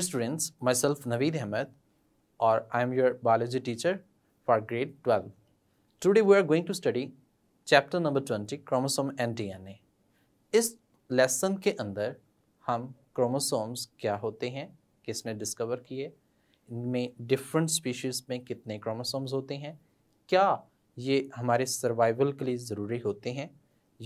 students myself Naveed Ahmad और I am your biology teacher for grade twelve Today we are going to study chapter number twenty chromosome and a इस lesson के अंदर हम chromosomes क्या होते हैं किसने डिस्कवर किए इनमें डिफरेंट स्पीशीज़ में कितने क्रोमोसोम्स होते हैं क्या ये हमारे सर्वाइवल के लिए ज़रूरी होते हैं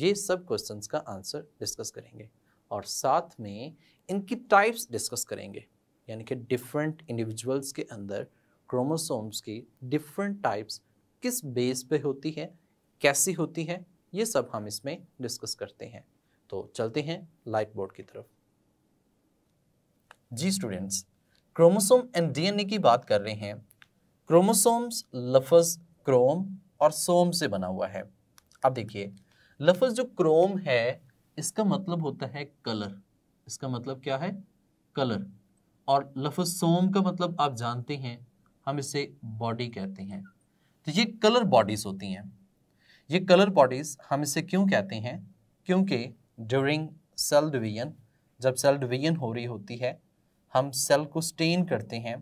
ये सब क्वेश्चंस का आंसर डिस्कस करेंगे और साथ में इनकी टाइप्स डिस्कस करेंगे यानी कि डिफरेंट इंडिविजुअल्स के अंदर क्रोमोसोम्स की डिफरेंट टाइप्स किस बेस पे होती है कैसी होती है ये सब हम इसमें डिस्कस करते हैं तो चलते हैं लाइफ बोर्ड की तरफ जी स्टूडेंट्स क्रोमोसोम एंड डीएनए की बात कर रहे हैं क्रोमोसोम्स लफज क्रोम और सोम से बना हुआ है अब देखिए लफज जो क्रोम है इसका मतलब होता है कलर इसका मतलब क्या है कलर और लफ्ज सोम का मतलब आप जानते हैं हम इसे बॉडी कहते हैं तो ये कलर बॉडीज़ होती हैं ये कलर बॉडीज़ हम इसे क्यों कहते हैं क्योंकि ड्यूरिंग सेल डिवीजन जब सेल डिवीजन हो रही होती है हम सेल को स्टेन करते हैं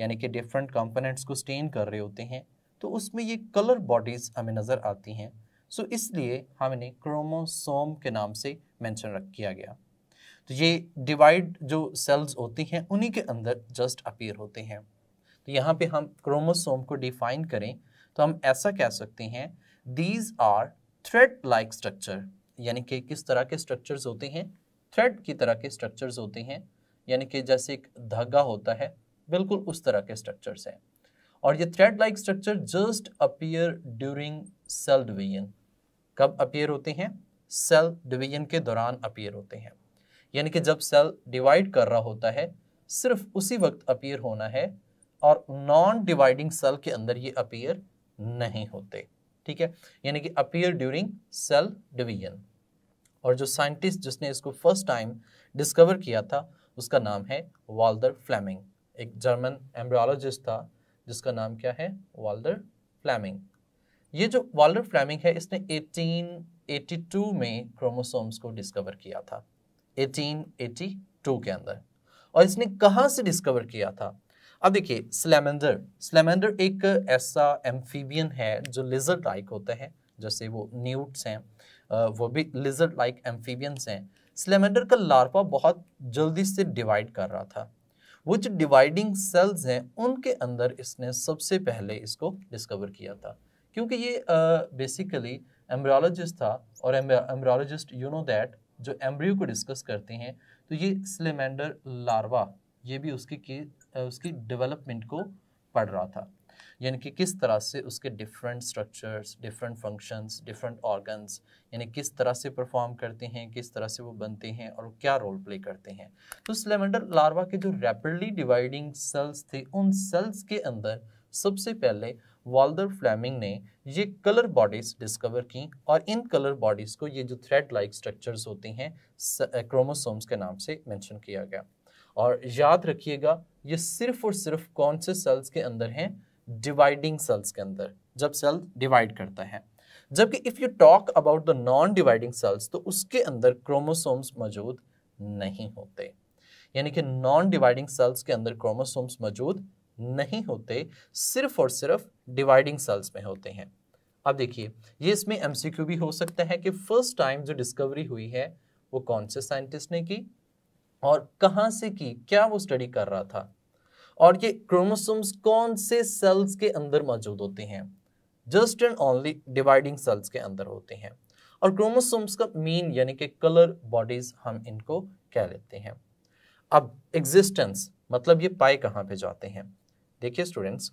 यानी कि डिफरेंट कंपोनेंट्स को स्टेन कर रहे होते हैं तो उसमें ये कलर बॉडीज़ हमें नज़र आती हैं सो इसलिए हम इन्हें क्रोमोसोम के नाम से मैंशन रख किया गया तो ये डिवाइड जो सेल्स होती हैं उन्हीं के अंदर जस्ट अपीयर होते हैं तो यहाँ पे हम क्रोमोसोम को डिफाइन करें तो हम ऐसा कह सकते हैं these are thread like structure यानी कि किस तरह के स्ट्रक्चर्स होते हैं थ्रेड की तरह के स्ट्रक्चर्स होते हैं यानी कि जैसे एक धागा होता है बिल्कुल उस तरह के स्ट्रक्चर्स हैं और ये thread like structure just appear during cell division कब अपीयर होते हैं सेल डिवीजन के दौरान अपीयर होते हैं यानी कि जब सेल डिवाइड कर रहा होता है सिर्फ उसी वक्त अपीयर होना है और नॉन डिवाइडिंग सेल के अंदर ये अपीयर नहीं होते ठीक है यानी कि अपीयर ड्यूरिंग सेल डिवीजन और जो साइंटिस्ट जिसने इसको फर्स्ट टाइम डिस्कवर किया था उसका नाम है वाल्डर फ्लैमिंग एक जर्मन एम्ब्रियोलॉजिस्ट था जिसका नाम क्या है वाल्डर फ्लैमिंग ये जो वाल्डर फ्लैमिंग है इसने 1882 में क्रोमोसोम्स को डिस्कवर किया था 1882 के अंदर और इसने कहाँ से डिस्कवर किया था अब देखिए स्लेमेंडर स्लेमेंडर एक ऐसा एम्फीबियन है जो लिजर्ड लाइक होते हैं जैसे वो न्यूट्स हैं वो भी लिजर्ड लाइक एम्फीबियंस हैं स्लेमेंडर का लार्पा बहुत जल्दी से डिवाइड कर रहा था वो जो डिवाइडिंग सेल्स हैं उनके अंदर इसने सबसे पहले इसको डिस्कवर किया था क्योंकि ये बेसिकली एम्ब्रोलॉजिस्ट था और एम्ब्रोलॉजिस्ट यू नो दैट जो एम्ब्रियो को डिस्कस करते हैं तो ये स्लेमेंडर लार्वा ये भी उसकी की उसकी डेवलपमेंट को पढ़ रहा था यानी कि किस तरह से उसके different structures different functions different organs यानी किस तरह से परफॉर्म करते हैं किस तरह से वो बनते हैं और क्या रोल प्ले करते हैं तो स्लेमेंडर लार्वा के जो रैपिडली डिवाइडिंग सेल्स थे उन सेल्स के अंदर सबसे पहले वाल्दर फ्लैमिंग ने ये कलर बॉडीज डिस्कवर की और इन कलर बॉडीज को ये जो थ्रेड लाइक स्ट्रक्चर्स होती हैं क्रोमोसोम्स के नाम से मेंशन किया गया और याद रखिएगा ये सिर्फ और सिर्फ कौन से सेल्स के अंदर हैं डिवाइडिंग सेल्स के अंदर जब सेल डिवाइड करता है जबकि if you talk about the non dividing cells तो उसके अंदर क्रोमोसोम्स मौजूद नहीं होते यानी कि नॉन डिवाइडिंग सेल्स के अंदर क्रोमोसोम्स मौजूद नहीं होते सिर्फ और सिर्फ डिवाइडिंग सेल्स में होते हैं अब देखिए ये इसमें एमसीक्यू भी हो सकता है कि फर्स्ट टाइम जो डिस्कवरी हुई है वो कौन से साइंटिस्ट ने की और कहाँ से की क्या वो स्टडी कर रहा था और ये क्रोमोसोम्स कौन से सेल्स के अंदर मौजूद होते हैं just and only dividing cells के अंदर होते हैं और क्रोमोसोम्स का मीन यानी कि कलर बॉडीज हम इनको कह लेते हैं अब एग्जिस्टेंस मतलब ये पाए कहाँ पे जाते हैं देखिए स्टूडेंट्स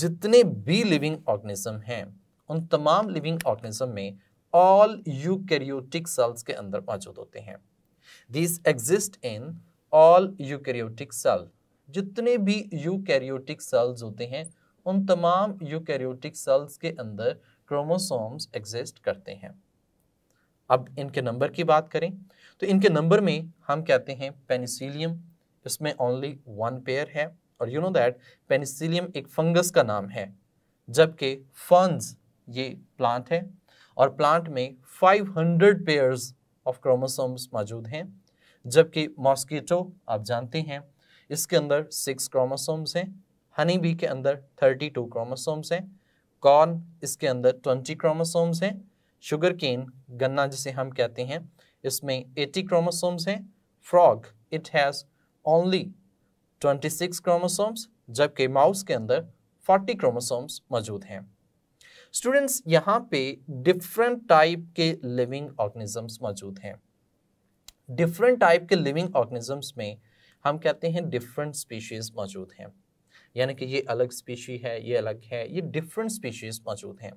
जितने भी लिविंग ऑर्गेनिज्म हैं उन तमाम लिविंग ऑर्गेनिज्म में ऑल यूकैरियोटिक सेल्स के अंदर मौजूद होते हैं this exist in all eukaryotic cell जितने भी यूकैरियोटिक सेल्स होते हैं उन तमाम यूकैरियोटिक सेल्स के अंदर क्रोमोसोम्स एग्जिस्ट करते हैं अब इनके नंबर की बात करें तो इनके नंबर में हम कहते हैं पेनिसिलियम इसमें ओनली वन पेयर है और यू नो दैट पेनिसिलियम एक फंगस का नाम है जबकि फंस ये प्लांट है और प्लांट में 500 हंड्रेड पेयर्स ऑफ क्रोमोसोम्स मौजूद हैं जबकि मॉस्किटो आप जानते हैं इसके अंदर सिक्स क्रोमोसोम्स हैं हनी बी के अंदर 32 टू क्रोमोसोम्स हैं कॉर्न इसके अंदर 20 क्रोमोसोम्स हैं शुगर केन गन्ना जिसे हम कहते हैं इसमें 80 क्रोमोसोम्स हैं frog it has only 26 chromosomes जबकि माउस के अंदर 40 क्रोमोसोम्स मौजूद हैं स्टूडेंट्स यहाँ पे डिफरेंट टाइप के लिविंग ऑर्गेनिजम्स मौजूद हैं डिफरेंट टाइप के लिविंग ऑर्गेनिजम्स में हम कहते हैं डिफरेंट स्पीशीज़ मौजूद हैं यानी कि ये अलग स्पीशी है ये अलग है ये डिफरेंट स्पीशीज़ मौजूद हैं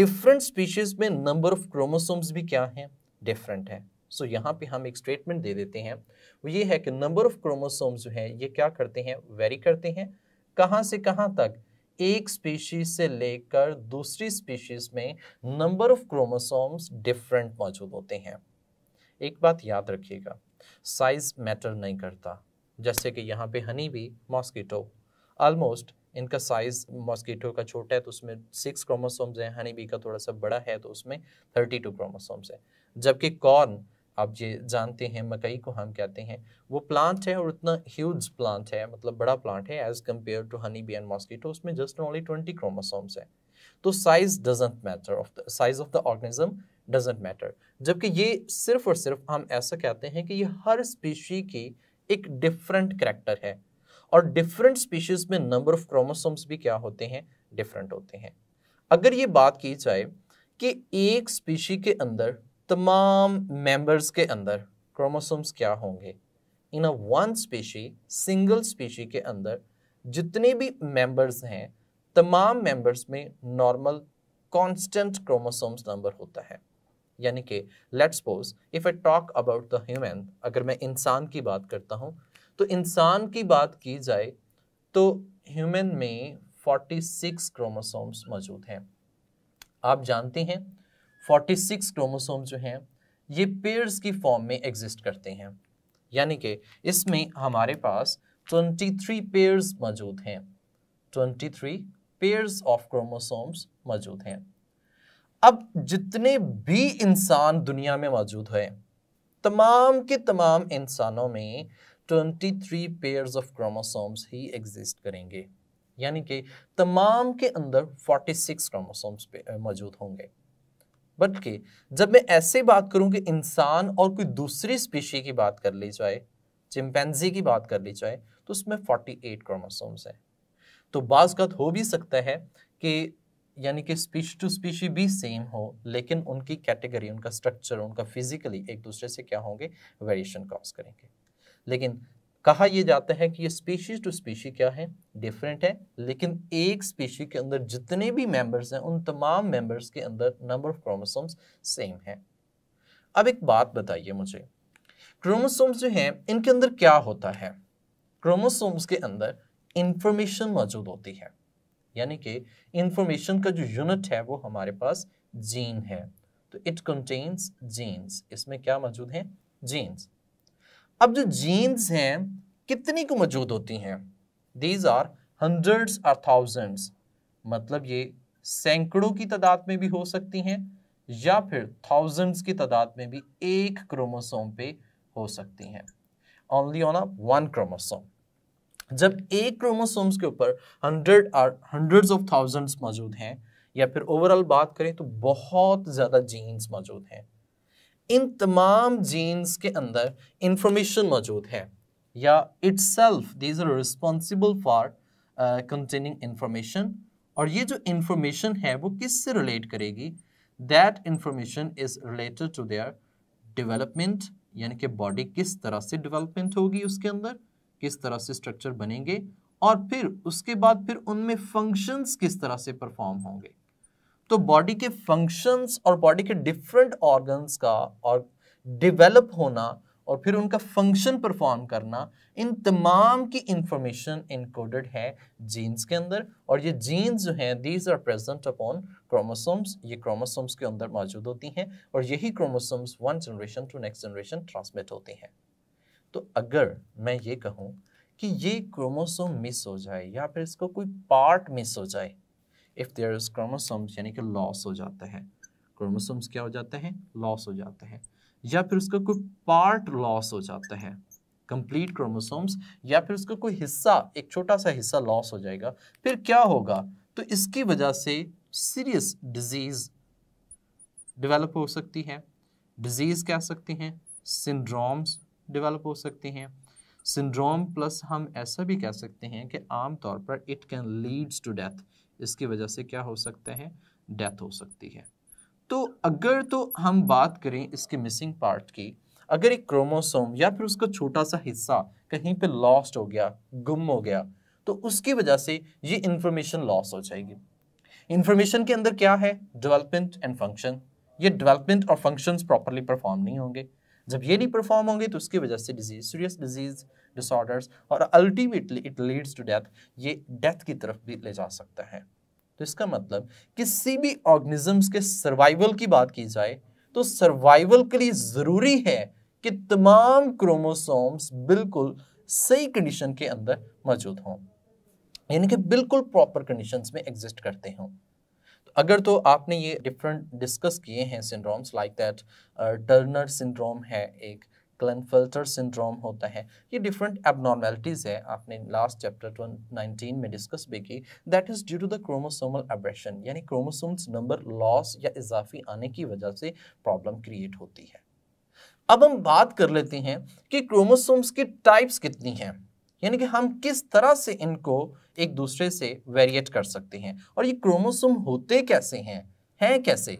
डिफरेंट स्पीशीज़ में नंबर ऑफ क्रोमोसोम्स भी क्या हैं डिफरेंट है सो so, यहाँ पे हम एक स्टेटमेंट दे देते हैं वो ये है कि नंबर ऑफ क्रोमोसोम्स जो है ये क्या करते हैं वेरी करते हैं कहाँ से कहाँ तक एक स्पीशीज से लेकर दूसरी स्पीशीज में नंबर ऑफ क्रोमोसोम्स डिफरेंट मौजूद होते हैं एक बात याद रखिएगा साइज मैटर नहीं करता जैसे कि यहाँ पे हनी भी मॉस्किटो ऑलमोस्ट इनका साइज मॉस्किटो का छोटा है तो उसमें सिक्स क्रोमोसोम्स हैं हनी बी का थोड़ा सा बड़ा है तो उसमें थर्टी टू क्रोमोसोम्स हैं जबकि कॉर्न आप ये जानते हैं मकई को हम कहते हैं वो प्लांट है और इतना ह्यूज प्लांट है मतलब बड़ा प्लांट है as compare to honey bee and mosquito उसमें जस्ट ओनली ट्वेंटी क्रोमोसोम्स है तो size doesn't matter of the size of the organism doesn't matter जबकि ये सिर्फ और सिर्फ हम ऐसा कहते हैं कि ये हर स्पीशी की एक डिफरेंट करेक्टर है और डिफरेंट स्पीशीज में नंबर ऑफ क्रोमोसोम्स भी क्या होते हैं डिफरेंट होते हैं अगर ये बात की जाए कि एक स्पीशी के अंदर तमाम मेंबर्स के अंदर क्रोमोसोम्स क्या होंगे in a one species single species के अंदर जितने भी मेंबर्स हैं तमाम मेंबर्स में नॉर्मल कांस्टेंट क्रोमोसोम्स नंबर होता है यानी कि let's suppose if I talk about the human अगर मैं इंसान की बात करता हूँ तो इंसान की बात की जाए तो ह्यूमन में 46 क्रोमोसोम्स मौजूद हैं आप जानते हैं फोर्टी सिक्स क्रोमोसोम जो हैं ये पेयर्स की फॉर्म में एग्जिस्ट करते हैं यानी कि इसमें हमारे पास ट्वेंटी थ्री पेयर्स मौजूद हैं twenty three pairs of chromosomes मौजूद हैं अब जितने भी इंसान दुनिया में मौजूद हैं तमाम के तमाम इंसानों में twenty three pairs of chromosomes ही एग्जिस्ट करेंगे यानी कि तमाम के अंदर फोर्टी सिक्स क्रोमोसोम्स मौजूद होंगे बल्कि जब मैं ऐसे बात करूं कि इंसान और कोई दूसरी स्पीशी की बात कर ली जाए चिंपैनजी की बात कर ली जाए तो उसमें 48 क्रोमोसोम्स हैं तो बाज़त हो भी सकता है कि यानी कि स्पीश टू स्पीशी भी सेम हो लेकिन उनकी कैटेगरी उनका स्ट्रक्चर उनका फिजिकली एक दूसरे से क्या होंगे वेरिएशन कॉज करेंगे लेकिन कहा यह जाता है कि ये स्पीशीज टू स्पीशी क्या है डिफरेंट है लेकिन एक स्पीशी के अंदर जितने भी मेंबर्स हैं उन तमाम मेंबर्स के अंदर नंबर ऑफ क्रोमोसोम्स सेम है अब एक बात बताइए मुझे क्रोमोसोम्स जो हैं इनके अंदर क्या होता है क्रोमोसोम्स के अंदर इंफॉर्मेशन मौजूद होती है यानी कि इंफॉर्मेशन का जो यूनिट है वो हमारे पास जीन है तो इट कंटेन्स जीन्स इसमें क्या मौजूद है जीन्स अब जो जीन्स हैं कितनी को मौजूद होती हैं दीज आर हंड्रेड्स और थाउजेंड्स मतलब ये सैकड़ों की तादाद में भी हो सकती हैं या फिर थाउजेंड्स की तादाद में भी एक क्रोमोसोम पे हो सकती हैं only on a one chromosome जब एक क्रोमोसोम्स के ऊपर हंड्रेड और हंड्रेड्स ऑफ थाउजेंड्स मौजूद हैं या फिर ओवरऑल बात करें तो बहुत ज़्यादा जीन्स मौजूद हैं इन तमाम जीन्स के अंदर इंफॉर्मेशन मौजूद है या itself these are responsible for containing information और ये जो इंफॉर्मेशन है वो किस से रिलेट करेगी that information is related to their development यानी कि बॉडी किस तरह से डेवलपमेंट होगी उसके अंदर किस तरह से स्ट्रक्चर बनेंगे और फिर उसके बाद फिर उनमें फंक्शंस किस तरह से परफॉर्म होंगे तो बॉडी के फंक्शंस और बॉडी के डिफरेंट ऑर्गन्स का और डेवलप होना और फिर उनका फंक्शन परफॉर्म करना इन तमाम की इंफॉर्मेशन इनकोडेड है जीन्स के अंदर और ये जीन्स जो हैं these are present upon chromosomes ये क्रोमोसोम्स के अंदर मौजूद होती हैं और यही chromosomes one generation to next generation transmit होती हैं तो अगर मैं ये कहूँ कि ये क्रोमोसोम मिस हो जाए या फिर इसको कोई पार्ट मिस हो जाए इफ़ देयर क्रोमोसोम्स यानी कि लॉस हो जाता है क्रोमोसोम्स क्या हो जाते हैं लॉस हो जाते हैं या फिर उसका कोई पार्ट लॉस हो जाता है कंप्लीट क्रोमोसोम्स या फिर उसका कोई हिस्सा एक छोटा सा हिस्सा लॉस हो जाएगा फिर क्या होगा तो इसकी वजह से सीरियस डिजीज डेवलप हो सकती है डिजीज कह सकते हैं सिंड्रोम्स डेवलप हो सकते हैं सिंड्रोम प्लस हम ऐसा भी कह सकते हैं कि आमतौर पर it can leads to death इसकी वजह से क्या हो सकते हैं डेथ हो सकती है तो अगर तो हम बात करें इसके मिसिंग पार्ट की अगर एक क्रोमोसोम या फिर उसका छोटा सा हिस्सा कहीं पे लॉस्ट हो गया गुम हो गया तो उसकी वजह से ये इंफॉर्मेशन लॉस हो जाएगी इंफॉर्मेशन के अंदर क्या है डेवलपमेंट एंड फंक्शन ये डेवलपमेंट और फंक्शंस प्रॉपरली परफॉर्म नहीं होंगे जब ये नहीं परफॉर्म होंगे तो उसकी वजह से डिजीज सीरियस डिजीज डिसऑर्डर्स और ultimately it leads to death ये डेथ की तरफ भी ले जा सकता है तो इसका मतलब किसी भी ऑर्गेनिजम्स के सर्वाइवल की बात की जाए तो सर्वाइवल के लिए ज़रूरी है कि तमाम क्रोमोसोम्स बिल्कुल सही कंडीशन के अंदर मौजूद हों यानी कि बिल्कुल प्रॉपर कंडीशंस में एग्जिस्ट करते हों तो अगर तो आपने ये डिफरेंट डिस्कस किए हैं syndromes like that Turner syndrome है एक क्लनफल्टर सिंड्रोम होता है ये डिफरेंट एबनॉर्मेलिटीज़ है आपने लास्ट चैप्टर नाइनटीन में डिस्कस भी की that is due to the chromosomal aberration यानी क्रोमोसोम्स नंबर लॉस या इजाफी आने की वजह से प्रॉब्लम क्रिएट होती है अब हम बात कर लेते हैं कि क्रोमोसोम्स की टाइप्स कितनी हैं यानी कि हम किस तरह से इनको एक दूसरे से वेरिएट कर सकते हैं और ये क्रोमोसोम होते कैसे हैं हैं कैसे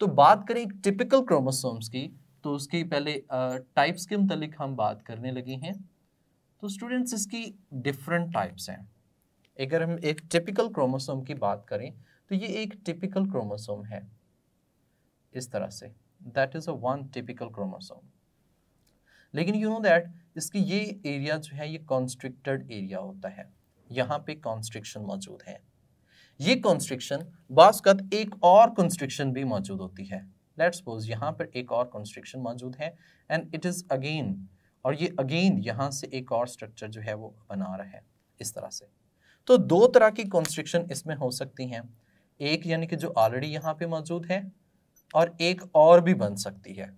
तो बात करें टिपिकल क्रोमोसोम्स की तो उसके पहले टाइप्स के मतलब हम बात करने लगे हैं तो स्टूडेंट्स इसकी डिफरेंट टाइप्स हैं अगर हम एक टिपिकल क्रोमोसोम की बात करें तो ये एक टिपिकल क्रोमोसोम है इस तरह से that is a one typical chromosome लेकिन यू नो दैट इसकी ये एरिया जो है ये कॉन्स्ट्रिक्टेड एरिया होता है यहाँ पे कॉन्स्ट्रिक्शन मौजूद है ये कॉन्स्ट्रिक्शन बास एक और कॉन्स्ट्रिक्शन भी मौजूद होती है लेट्स सपोज यहाँ पर एक और कंस्ट्रक्शन मौजूद है एंड इट इज़ अगेन और ये अगेन यहाँ से एक और स्ट्रक्चर जो है वो बना रहा है इस तरह से तो दो तरह की कंस्ट्रक्शन इसमें हो सकती हैं एक यानी कि जो ऑलरेडी यहाँ पे मौजूद है और एक और भी बन सकती है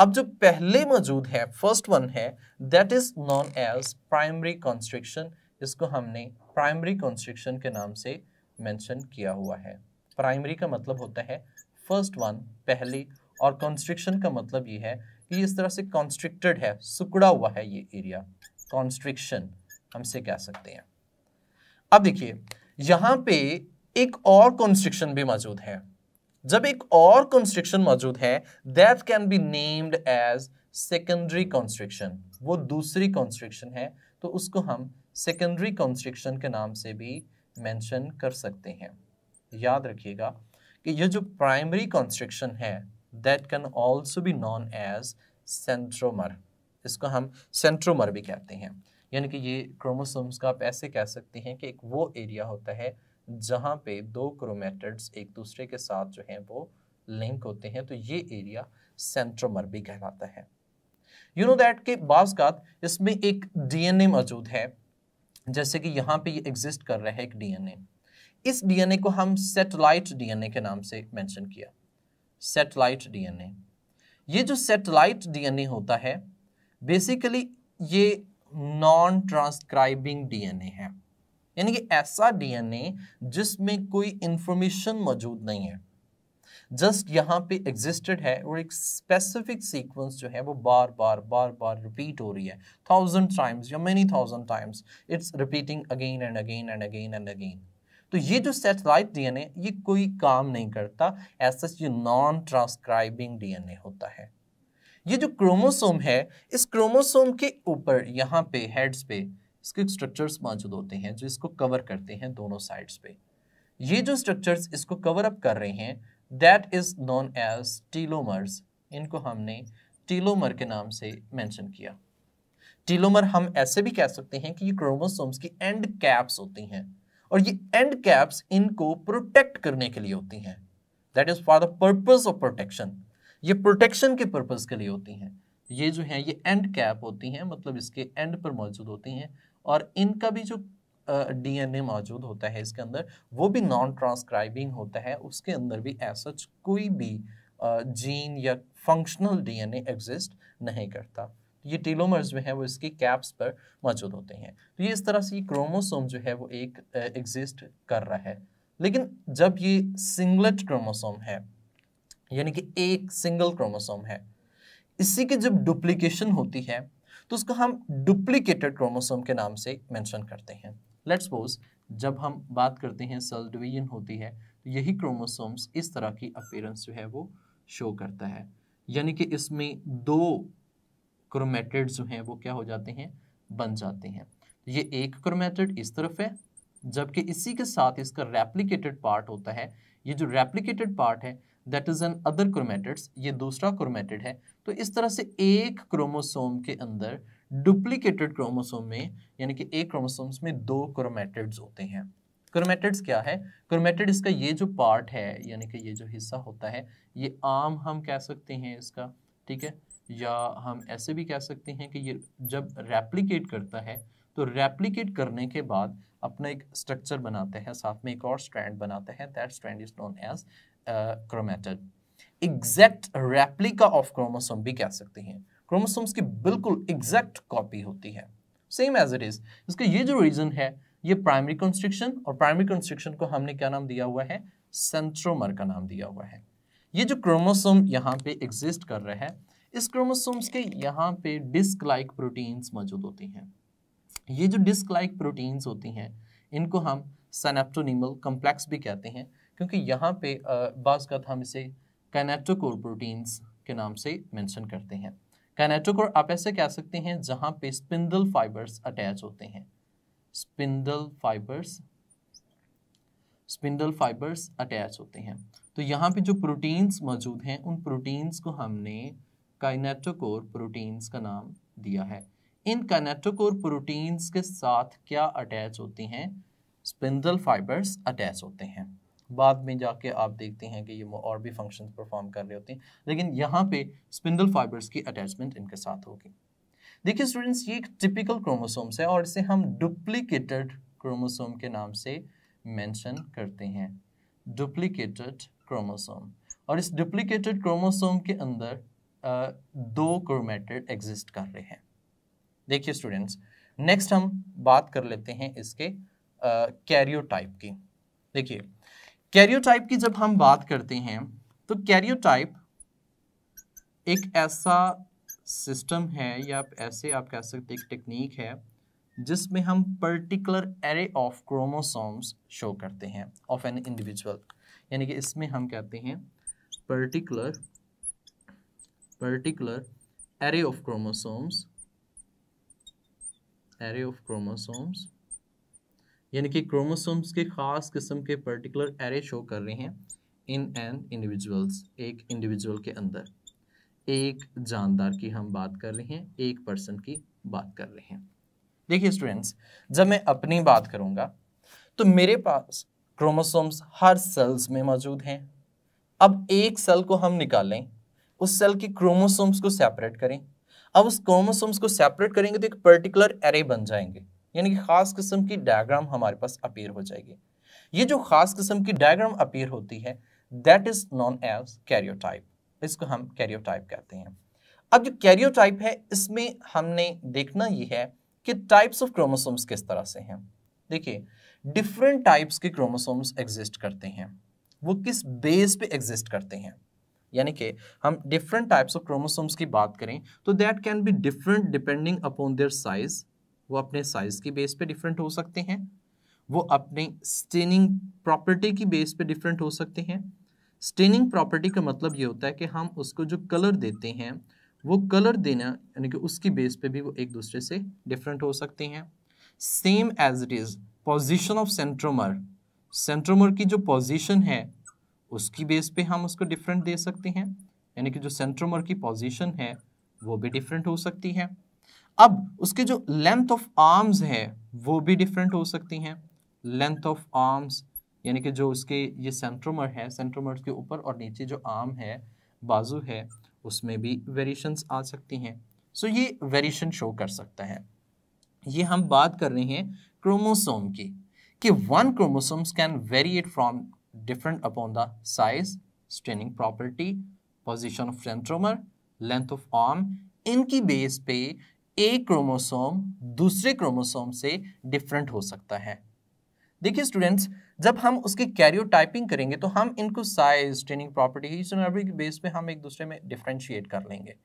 अब जो पहले मौजूद है फर्स्ट वन है that is known as primary construction इसको हमने प्राइमरी कंस्ट्रक्शन के नाम से मेंशन किया हुआ है प्राइमरी का मतलब होता है फर्स्ट वन पहली और कॉन्स्ट्रिक्शन का मतलब ये है कि इस तरह से कॉन्स्ट्रिक्टेड है सुकड़ा हुआ है ये एरिया कॉन्स्ट्रिक्शन हमसे कह सकते हैं अब देखिए यहाँ पे एक और कॉन्स्ट्रिक्शन भी मौजूद है जब एक और कॉन्स्ट्रिक्शन मौजूद है that can be named as secondary constriction वो दूसरी कॉन्स्ट्रिक्शन है तो उसको हम सेकेंडरी कॉन्स्ट्रिक्शन के नाम से भी मैंशन कर सकते हैं याद रखिएगा कि ये जो प्राइमरी कॉन्स्ट्रिक्शन है that can also be known as centromere इसको हम सेंट्रोमर भी कहते हैं यानी कि ये क्रोमोसोम्स का आप ऐसे कह सकते हैं कि एक वो एरिया होता है जहाँ पे दो क्रोमेटिड्स एक दूसरे के साथ जो हैं वो लिंक होते हैं तो ये एरिया सेंट्रोमर भी कहलाता है यू नो दैट के बाद इसमें एक डीएनए मौजूद है जैसे कि यहाँ पे ये एग्जिस्ट कर रहा है एक डीएनए इस डीएनए को हम सेटेलाइट डीएनए के नाम से मेंशन किया सेटेलाइट डीएनए ये जो सेटेलाइट डीएनए होता है बेसिकली ये नॉन ट्रांसक्राइबिंग डीएनए है यानी कि ऐसा डीएनए जिसमें कोई इंफॉर्मेशन मौजूद नहीं है जस्ट यहाँ पे एग्जिस्टेड है और एक स्पेसिफिक सीक्वेंस जो है वो बार बार बार बार रिपीट हो रही है थाउजेंड टाइम्स या many thousand times it's repeating again and again and again and again तो ये जो सेटेलाइट डीएनए ये कोई काम नहीं करता ऐसा ये नॉन ट्रांसक्राइबिंग डीएनए होता है ये जो क्रोमोसोम है इस क्रोमोसोम के ऊपर यहाँ पे हेड्स पे इसके स्ट्रक्चर्स मौजूद होते हैं जो इसको कवर करते हैं दोनों साइड्स पे ये जो स्ट्रक्चर्स इसको कवर अप कर रहे हैं that is known as telomeres इनको हमने टीलोमर के नाम से मेंशन किया टीलोमर हम ऐसे भी कह सकते हैं कि ये क्रोमोसोम्स की एंड कैप्स होती हैं और ये एंड कैप्स इनको प्रोटेक्ट करने के लिए होती हैं that is for the purpose of protection ये प्रोटेक्शन के पर्पज के लिए होती हैं ये जो है ये एंड कैप होती हैं मतलब इसके एंड पर मौजूद होती हैं और इनका भी जो डीएनए uh, मौजूद होता है इसके अंदर वो भी नॉन ट्रांसक्राइबिंग होता है उसके अंदर भी ऐसा कोई भी जीन uh, या फंक्शनल डीएनए एग्जिस्ट नहीं करता ये टेलोमर्स जो है वो इसके कैप्स पर मौजूद होते हैं तो ये इस तरह से ये क्रोमोसोम जो है वो एक एग्जिस्ट कर रहा है लेकिन जब ये सिंगलेट क्रोमोसोम है यानी कि एक सिंगल क्रोमोसोम है इसी की जब डुप्लीकेशन होती है तो उसको हम डुप्लीकेटेड क्रोमोसोम के नाम से मैंशन करते हैं लेट सपोज जब हम बात करते हैं सेल डिवीजन होती है तो यही क्रोमोसोम्स इस तरह की अपेयरेंस जो है वो शो करता है यानी कि इसमें दो क्रोमेटेड जो हैं वो क्या हो जाते हैं बन जाते हैं तो ये एक क्रोमेटेड इस तरफ है जबकि इसी के साथ इसका रेप्लिकेटेड पार्ट होता है ये जो रेप्लिकेटेड पार्ट है that is another chromatid ये दूसरा क्रोमेटेड है तो इस तरह से एक क्रोमोसोम के अंदर डुप्लीकेटेड क्रोमोसोम में यानी कि एक क्रोमोसोम्स में दो क्रोमेटेड होते हैं क्रोमेटेड्स क्या है क्रोमेटेड इसका ये जो पार्ट है यानी कि ये जो हिस्सा होता है ये आम हम कह सकते हैं इसका ठीक है या हम ऐसे भी कह सकते हैं कि ये जब रेप्लिकेट करता है तो रेप्लिकेट करने के बाद अपना एक स्ट्रक्चर बनाते हैं साथ में एक और स्ट्रैंड बनाते हैं that strand is known as chromatid exact replica of chromosome भी कह सकते हैं क्रोमोसोम्स की बिल्कुल एग्जैक्ट कॉपी होती है सेम एज इट इज इसका ये जो रीजन है ये प्राइमरी कंस्ट्रिक्शन और प्राइमरी कंस्ट्रिक्शन को हमने क्या नाम दिया हुआ है सेंट्रोमर का नाम दिया हुआ है ये जो क्रोमोसोम यहाँ पे एग्जिस्ट कर रहा है इस क्रोमोसोम्स के यहाँ पे डिस्क लाइक प्रोटीन्स मौजूद होती हैं ये जो डिस्क लाइक प्रोटीन्स होती हैं इनको हम सनेप्टोनिमल कम्प्लेक्स भी कहते हैं क्योंकि यहाँ पे बाज़त हम इसे कैनेटोकोर प्रोटीन्स के नाम से मेंशन करते हैं कैनेटोकोर आप ऐसे कह सकते हैं जहाँ पे स्पिंडल फाइबर्स अटैच होते हैं spindle fibres spindle fibres attach होते हैं तो यहाँ पे जो प्रोटीन्स मौजूद हैं उन प्रोटीन्स को हमने काइनेटोकोर प्रोटीन्स का नाम दिया है इन काइनेटोकोर प्रोटीन्स के साथ क्या अटैच होती हैं स्पिंडल फाइबर्स अटैच होते हैं बाद में जाके आप देखते हैं कि ये और भी फंक्शंस परफॉर्म कर रहे होते हैं लेकिन यहाँ पे स्पिंडल फाइबर्स की अटैचमेंट इनके साथ होगी देखिए स्टूडेंट्स ये एक टिपिकल क्रोमोसोम्स है और इसे हम डुप्लीकेटेड क्रोमोसोम के नाम से मेंशन करते हैं डुप्लीकेटेड क्रोमोसोम और इस डुप्लीकेटेड क्रोमोसोम के अंदर दो क्रोमेटेड एग्जिस्ट कर रहे हैं देखिए स्टूडेंट्स नेक्स्ट हम बात कर लेते हैं इसके कैरियोटाइप की देखिए कैरियोटाइप की जब हम बात करते हैं तो कैरियोटाइप एक ऐसा सिस्टम है या ऐसे आप कह सकते एक टेक्निक है जिसमें हम particular array of chromosomes show करते हैं ऑफ एन इंडिविजुअल यानी कि इसमें हम कहते हैं particular particular array of chromosomes array of chromosomes यानी कि क्रोमोसोम्स के खास किस्म के पर्टिकुलर एरे शो कर रहे हैं इन एन इंडिविजुअल्स एक इंडिविजुअल के अंदर एक जानदार की हम बात कर रहे हैं एक पर्सन की बात कर रहे हैं देखिए स्टूडेंट्स जब मैं अपनी बात करूंगा तो मेरे पास क्रोमोसोम्स हर सेल्स में मौजूद हैं अब एक सेल को हम निकालें उस सेल के क्रोमोसोम्स को सेपरेट करें अब उस क्रोमोसोम्स को सेपरेट करेंगे तो एक पर्टिकुलर एरे बन जाएंगे यानी कि खास किस्म की डायग्राम हमारे पास अपीयर हो जाएगी ये जो खास किस्म की डायग्राम अपीयर होती है that is known as karyotype इसको हम कैरियोटाइप कहते हैं अब जो कैरियोटाइप है इसमें हमने देखना ये है कि टाइप्स ऑफ क्रोमोसोम्स किस तरह से हैं देखिए डिफरेंट टाइप्स के क्रोमोसोम्स एग्जिस्ट करते हैं वो किस बेस पे एग्जिस्ट करते हैं यानी कि हम डिफरेंट टाइप्स ऑफ क्रोमोसोम्स की बात करें तो that can be different depending upon their size वो अपने साइज की बेस पे डिफरेंट हो सकते हैं वो अपने स्टेनिंग प्रॉपर्टी की बेस पे डिफरेंट हो सकते हैं स्टेनिंग प्रॉपर्टी का मतलब ये होता है कि हम उसको जो कलर देते हैं वो कलर देना यानी कि उसकी बेस पे भी वो एक दूसरे से डिफरेंट हो सकते हैं same as it is position of centromere centromere की जो पोजिशन है उसकी बेस पे हम उसको डिफरेंट दे सकते हैं यानी कि जो सेंट्रोमर की पोजीशन है वो भी डिफरेंट हो सकती है अब उसके जो लेंथ ऑफ आर्म्स है वो भी डिफरेंट हो सकती हैं लेंथ ऑफ आर्म्स यानी कि जो उसके ये सेंट्रोमर है सेंट्रोमर के ऊपर और नीचे जो आर्म है बाजू है उसमें भी वेरिएशंस आ सकती हैं सो so, ये वेरिएशन शो कर सकता है ये हम बात कर रहे हैं क्रोमोसोम की कि one chromosomes can variate from different upon the size, straining property, position of centromer, length of arm इनकी बेस पे एक क्रोमोसोम दूसरे क्रोमोसोम से डिफरेंट हो सकता है देखिए स्टूडेंट्स जब हम उसकी कैरियोटाइपिंग करेंगे तो हम इनको साइज ट्रेनिंग प्रॉपर्टी के बेस पे हम एक दूसरे में डिफ्रेंशिएट कर लेंगे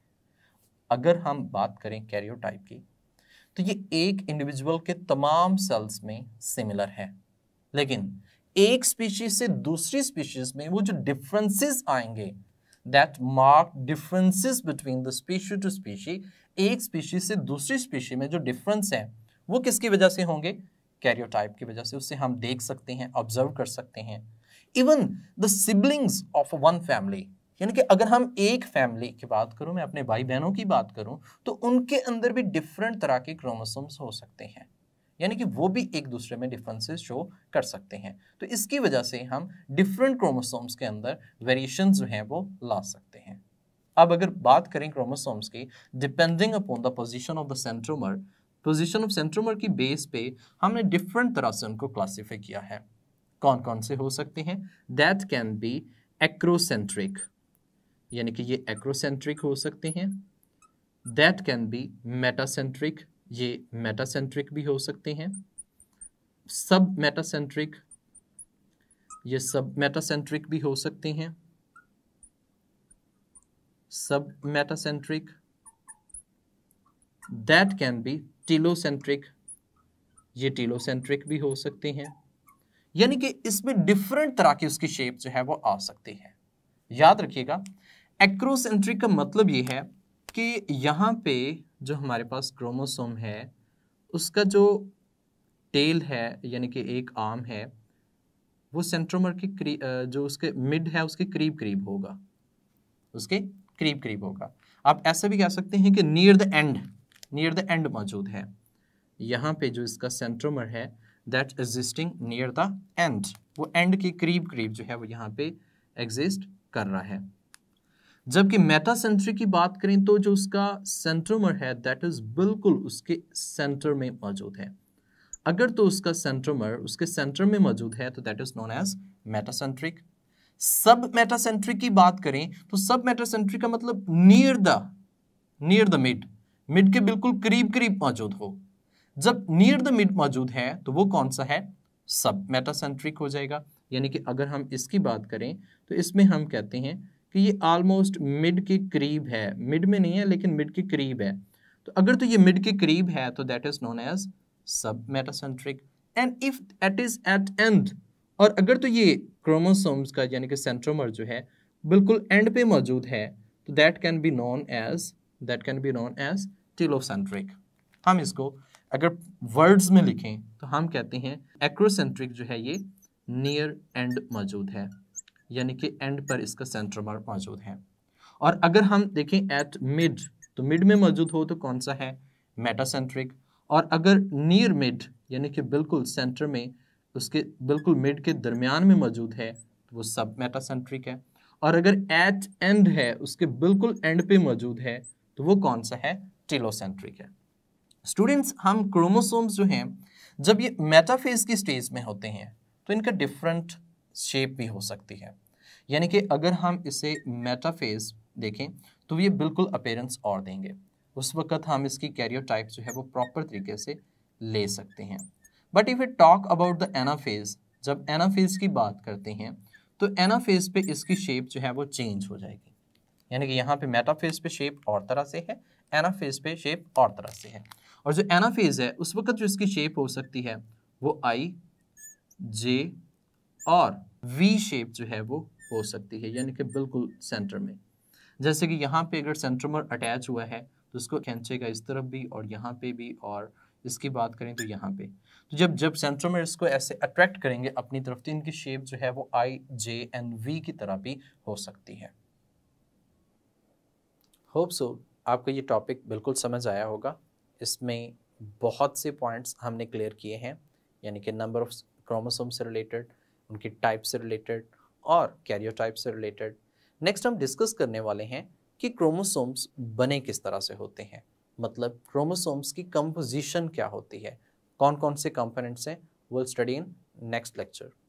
अगर हम बात करें कैरियोटाइप की तो ये एक इंडिविजुअल के तमाम सेल्स में सिमिलर है लेकिन एक स्पीशीज से दूसरी स्पीशीज में वो जो डिफरेंसेस आएंगे that mark differences between the species to species एक स्पीशीज से दूसरी स्पीशी में जो डिफरेंस है वो किसकी वजह से होंगे कैरियोटाइप की वजह से उससे हम देख सकते हैं ऑब्जर्व कर सकते हैं even the siblings of one family यानी कि अगर हम एक फैमिली की बात करूं मैं अपने भाई बहनों की बात करूं तो उनके अंदर भी डिफरेंट तरह के क्रोमोसोम्स हो सकते हैं यानी कि वो भी एक दूसरे में डिफरेंसेस शो कर सकते हैं तो इसकी वजह से हम डिफरेंट क्रोमोसोम्स के अंदर वेरिएशन जो हैं वो ला सकते हैं अब अगर बात करें क्रोमोसोम्स की depending upon the position of the centromere position of centromere की बेस पे हमने डिफरेंट तरह से उनको क्लासीफाई किया है कौन कौन से हो सकते हैं दैट कैन बी एक्रोसेंट्रिक यानी कि ये एक्रोसेंट्रिक हो सकते हैं दैट कैन बी मेटासेंट्रिक ये मेटासेंट्रिक भी हो सकते हैं सब मेटासेंट्रिक ये सब मेटासेंट्रिक भी हो सकते हैं sub metacentric that can be telocentric ये टीलोसेंट्रिक भी हो सकते हैं यानी कि इसमें डिफरेंट तरह की उसकी शेप जो है वो आ सकती है याद रखिएगा एक्रोसेंट्रिक का मतलब ये है कि यहां पे जो हमारे पास क्रोमोसोम है उसका जो टेल है यानी कि एक आर्म है वो सेंट्रोमर के जो उसके मिड है उसके करीब करीब होगा उसके करीब करीब होगा आप ऐसा भी कह सकते हैं कि near the end near the end मौजूद है यहाँ पे जो इसका सेंट्रोमर है that existing near the end वो एंड के करीब करीब जो है वो यहाँ पे एग्जिस्ट कर रहा है जबकि मेटासेंट्रिक की बात करें तो जो उसका सेंट्रोमर है दैट इज बिल्कुल उसके सेंटर में मौजूद है अगर तो उसका सेंट्रोमर उसके सेंटर में मौजूद है तो that is known as metacentric sub metacentric की बात करें तो सब मेटासेंट्रिक का मतलब near the near the mid mid के बिल्कुल करीब करीब मौजूद हो जब नियर द मिड मौजूद है तो वो कौन सा है सब मेटासेंट्रिक हो जाएगा यानी कि अगर हम इसकी बात करें तो इसमें हम कहते हैं कि ये ऑलमोस्ट मिड के करीब है मिड में नहीं है लेकिन मिड के करीब है तो अगर तो ये मिड के करीब है तो that is known as sub metacentric and if at is at end और अगर तो ये क्रोमोसोम्स का यानी कि सेंट्रोमर जो है बिल्कुल एंड पे मौजूद है तो that can be known as that can be known as telocentric हम इसको अगर वर्ड्स में लिखें तो हम कहते हैं एक्रोसेंट्रिक जो है ये नियर एंड मौजूद है यानी कि एंड पर इसका सेंट्रोमर मौजूद है और अगर हम देखें एट मिड तो मिड में मौजूद हो तो कौन सा है मेटासेंट्रिक और अगर नियर मिड यानी कि बिल्कुल सेंटर में उसके बिल्कुल मिड के दरमियान में मौजूद है तो वो सब मेटासेंट्रिक है और अगर एट एंड है उसके बिल्कुल एंड पे मौजूद है तो वो कौन सा है टेलोसेंट्रिक है स्टूडेंट्स हम क्रोमोसोम्स जो हैं जब ये मेटाफेज की स्टेज में होते हैं तो इनका डिफरेंट शेप भी हो सकती है यानी कि अगर हम इसे मेटाफेज देखें तो ये बिल्कुल अपेरेंस और देंगे उस वक्त हम इसकी कैरियोटाइप जो है वो प्रॉपर तरीके से ले सकते हैं but if you talk about the anaphase जब एनाफेज की बात करते हैं तो एनाफेज पे इसकी शेप जो है वो चेंज हो जाएगी यानी कि यहाँ पे मेटाफेज पे शेप और तरह से है एनाफेज पे शेप और तरह से है और जो एनाफेज है उस वक्त जो इसकी शेप हो सकती है वो आई जे और वी शेप जो है वो हो सकती है यानी कि बिल्कुल सेंटर में जैसे कि यहाँ पे अगर सेंट्रोमर अटैच हुआ है तो उसको खींचेगा इस तरफ भी और यहाँ पे भी और इसकी बात करें तो यहाँ पे तो जब जब सेंट्रोमर इसको ऐसे अट्रैक्ट करेंगे अपनी तरफ तो इनकी शेप जो है वो आई जे एंड वी की तरह भी हो सकती है होप सो आपको ये टॉपिक बिल्कुल समझ आया होगा इसमें बहुत से पॉइंट्स हमने क्लियर किए हैं यानी कि नंबर ऑफ क्रोमोसोम से रिलेटेड उनके टाइप से रिलेटेड और कैरियर टाइप से रिलेटेड नेक्स्ट हम डिस्कस करने वाले हैं कि क्रोमोसोम्स बने किस तरह से होते हैं मतलब क्रोमोसोम्स की कंपोजिशन क्या होती है कौन कौन से कंपोनेंट्स हैं will study in next lecture